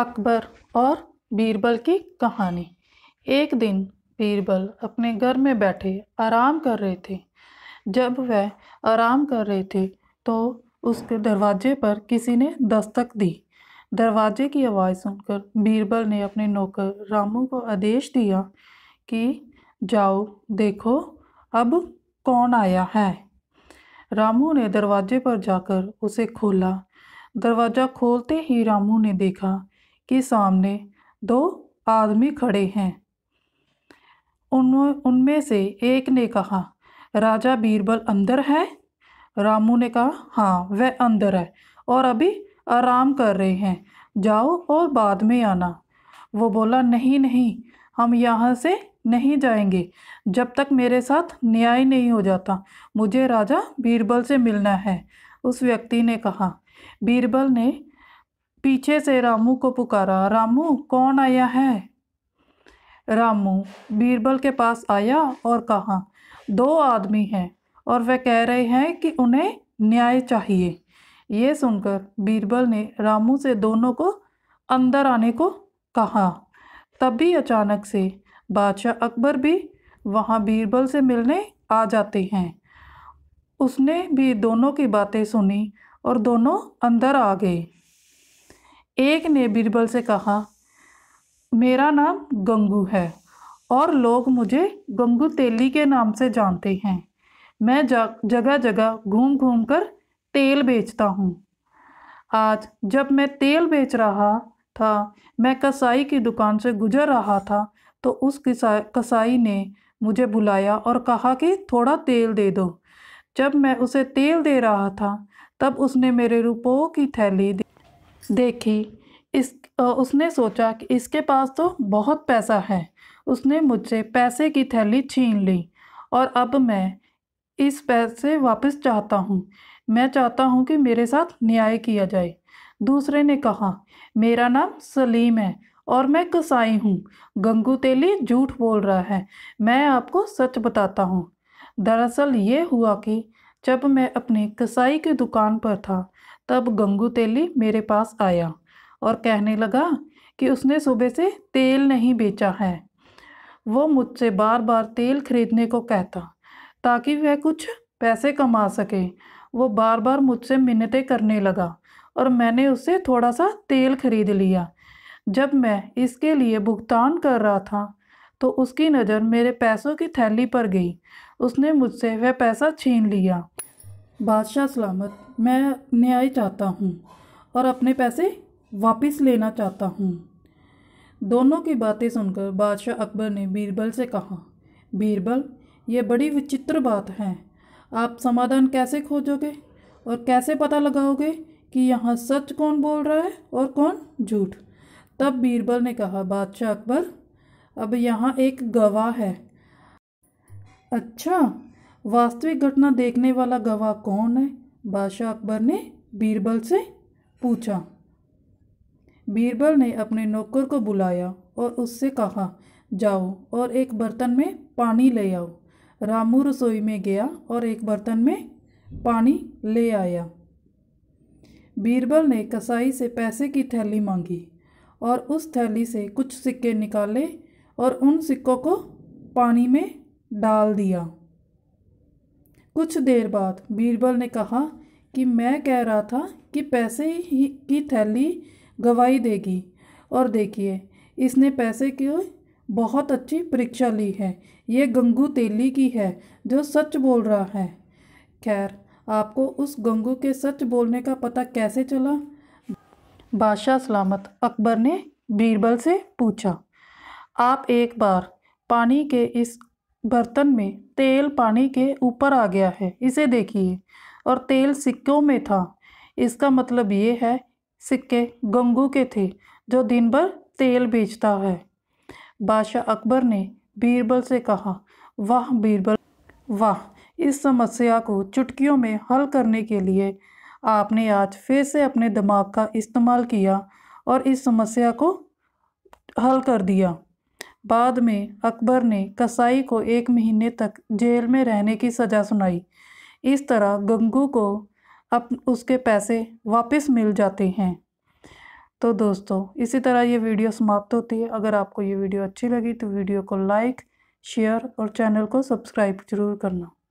अकबर और बीरबल की कहानी एक दिन बीरबल अपने घर में बैठे आराम कर रहे थे जब वह आराम कर रहे थे तो उसके दरवाजे पर किसी ने दस्तक दी दरवाजे की आवाज़ सुनकर बीरबल ने अपने नौकर रामू को आदेश दिया कि जाओ देखो अब कौन आया है रामू ने दरवाजे पर जाकर उसे खोला दरवाज़ा खोलते ही रामू ने देखा के सामने दो आदमी खड़े हैं उन उनमें से एक ने कहा राजा बीरबल अंदर है रामू ने कहा हाँ वह अंदर है और अभी आराम कर रहे हैं जाओ और बाद में आना वो बोला नहीं नहीं हम यहाँ से नहीं जाएंगे जब तक मेरे साथ न्याय नहीं हो जाता मुझे राजा बीरबल से मिलना है उस व्यक्ति ने कहा बीरबल ने पीछे से रामू को पुकारा रामू कौन आया है रामू बीरबल के पास आया और कहा दो आदमी हैं और वह कह रहे हैं कि उन्हें न्याय चाहिए ये सुनकर बीरबल ने रामू से दोनों को अंदर आने को कहा तभी अचानक से बादशाह अकबर भी वहाँ बीरबल से मिलने आ जाते हैं उसने भी दोनों की बातें सुनी और दोनों अंदर आ गए एक ने बीरबल से कहा मेरा नाम गंगू है और लोग मुझे गंगू तेली के नाम से जानते हैं मैं जगह जगह घूम घूम कर तेल बेचता हूँ आज जब मैं तेल बेच रहा था मैं कसाई की दुकान से गुजर रहा था तो उस कसाई ने मुझे बुलाया और कहा कि थोड़ा तेल दे दो जब मैं उसे तेल दे रहा था तब उसने मेरे रुपयों की थैली दी देखी इस उसने सोचा कि इसके पास तो बहुत पैसा है उसने मुझसे पैसे की थैली छीन ली और अब मैं इस पैसे वापस चाहता हूँ मैं चाहता हूँ कि मेरे साथ न्याय किया जाए दूसरे ने कहा मेरा नाम सलीम है और मैं कसाई हूँ गंगू तेली झूठ बोल रहा है मैं आपको सच बताता हूँ दरअसल ये हुआ कि जब मैं अपनी कसाई की दुकान पर था तब गंगू तेली मेरे पास आया और कहने लगा कि उसने सुबह से तेल नहीं बेचा है वो मुझसे बार बार तेल खरीदने को कहता ताकि वह कुछ पैसे कमा सके वो बार बार मुझसे मिन्नतें करने लगा और मैंने उससे थोड़ा सा तेल खरीद लिया जब मैं इसके लिए भुगतान कर रहा था तो उसकी नज़र मेरे पैसों की थैली पर गई उसने मुझसे वह पैसा छीन लिया बादशाह सलामत मैं न्याय चाहता हूँ और अपने पैसे वापस लेना चाहता हूँ दोनों की बातें सुनकर बादशाह अकबर ने बीरबल से कहा बीरबल ये बड़ी विचित्र बात है आप समाधान कैसे खोजोगे और कैसे पता लगाओगे कि यहाँ सच कौन बोल रहा है और कौन झूठ तब बीरबल ने कहा बादशाह अकबर अब यहाँ एक गवाह है अच्छा वास्तविक घटना देखने वाला गवाह कौन है बादशाह अकबर ने बीरबल से पूछा बीरबल ने अपने नौकर को बुलाया और उससे कहा जाओ और एक बर्तन में पानी ले आओ रामू रसोई में गया और एक बर्तन में पानी ले आया बीरबल ने कसाई से पैसे की थैली मांगी और उस थैली से कुछ सिक्के निकाले और उन सिक्कों को पानी में डाल दिया कुछ देर बाद बीरबल ने कहा कि मैं कह रहा था कि पैसे ही की थैली गवाही देगी और देखिए इसने पैसे की बहुत अच्छी परीक्षा ली है ये गंगू तेली की है जो सच बोल रहा है खैर आपको उस गंगू के सच बोलने का पता कैसे चला बादशाह सलामत अकबर ने बीरबल से पूछा आप एक बार पानी के इस बर्तन में तेल पानी के ऊपर आ गया है इसे देखिए और तेल सिक्कों में था इसका मतलब ये है सिक्के गंगू के थे जो दिन भर तेल बेचता है बादशाह अकबर ने बीरबल से कहा वाह बीरबल वाह इस समस्या को चुटकियों में हल करने के लिए आपने आज फिर से अपने दिमाग का इस्तेमाल किया और इस समस्या को हल कर दिया बाद में अकबर ने कसाई को एक महीने तक जेल में रहने की सज़ा सुनाई इस तरह गंगू को अप उसके पैसे वापस मिल जाते हैं तो दोस्तों इसी तरह ये वीडियो समाप्त होती है अगर आपको ये वीडियो अच्छी लगी तो वीडियो को लाइक शेयर और चैनल को सब्सक्राइब जरूर करना